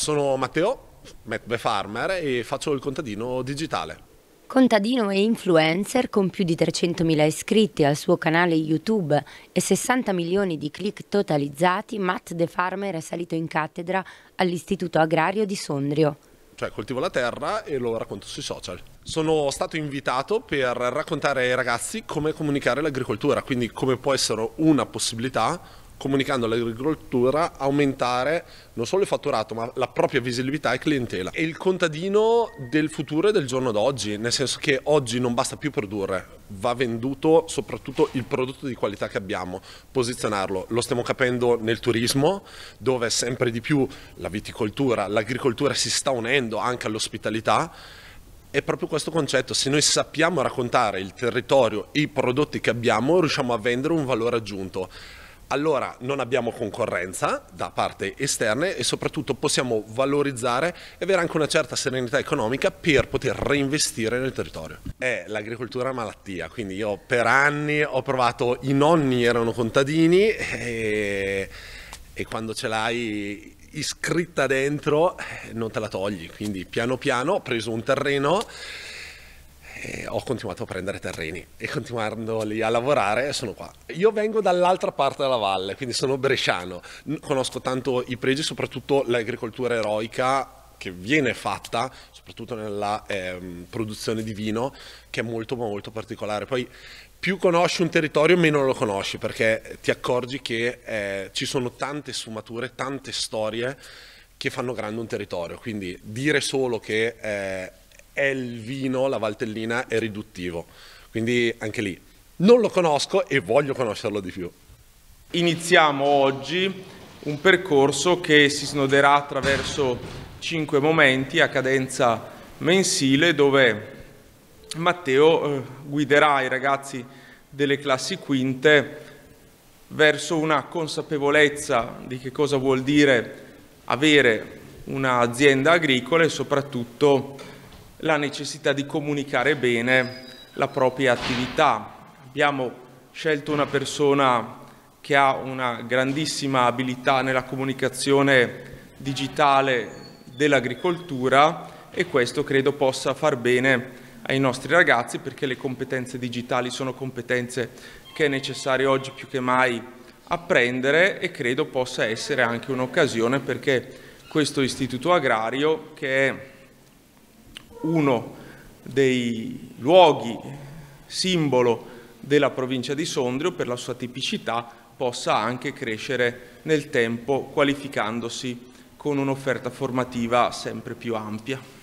sono Matteo, Matt Farmer e faccio il contadino digitale. Contadino e influencer con più di 300.000 iscritti al suo canale YouTube e 60 milioni di click totalizzati, Matt The Farmer è salito in cattedra all'Istituto Agrario di Sondrio. Cioè coltivo la terra e lo racconto sui social. Sono stato invitato per raccontare ai ragazzi come comunicare l'agricoltura, quindi come può essere una possibilità comunicando all'agricoltura, aumentare non solo il fatturato, ma la propria visibilità e clientela. È il contadino del futuro e del giorno d'oggi, nel senso che oggi non basta più produrre, va venduto soprattutto il prodotto di qualità che abbiamo, posizionarlo. Lo stiamo capendo nel turismo, dove sempre di più la viticoltura, l'agricoltura si sta unendo anche all'ospitalità è proprio questo concetto, se noi sappiamo raccontare il territorio e i prodotti che abbiamo, riusciamo a vendere un valore aggiunto allora non abbiamo concorrenza da parte esterne e soprattutto possiamo valorizzare e avere anche una certa serenità economica per poter reinvestire nel territorio. È l'agricoltura malattia, quindi io per anni ho provato, i nonni erano contadini e, e quando ce l'hai iscritta dentro eh, non te la togli, quindi piano piano ho preso un terreno ho continuato a prendere terreni e continuando lì a lavorare sono qua. Io vengo dall'altra parte della valle, quindi sono bresciano, conosco tanto i pregi, soprattutto l'agricoltura eroica che viene fatta soprattutto nella eh, produzione di vino che è molto molto particolare. Poi più conosci un territorio meno lo conosci perché ti accorgi che eh, ci sono tante sfumature, tante storie che fanno grande un territorio. Quindi dire solo che eh, è il vino, la Valtellina, è riduttivo. Quindi anche lì non lo conosco e voglio conoscerlo di più. Iniziamo oggi un percorso che si snoderà attraverso cinque momenti a cadenza mensile dove Matteo eh, guiderà i ragazzi delle classi quinte verso una consapevolezza di che cosa vuol dire avere un'azienda agricola e soprattutto la necessità di comunicare bene la propria attività. Abbiamo scelto una persona che ha una grandissima abilità nella comunicazione digitale dell'agricoltura e questo credo possa far bene ai nostri ragazzi perché le competenze digitali sono competenze che è necessario oggi più che mai apprendere e credo possa essere anche un'occasione perché questo istituto agrario che è uno dei luoghi simbolo della provincia di Sondrio per la sua tipicità possa anche crescere nel tempo qualificandosi con un'offerta formativa sempre più ampia.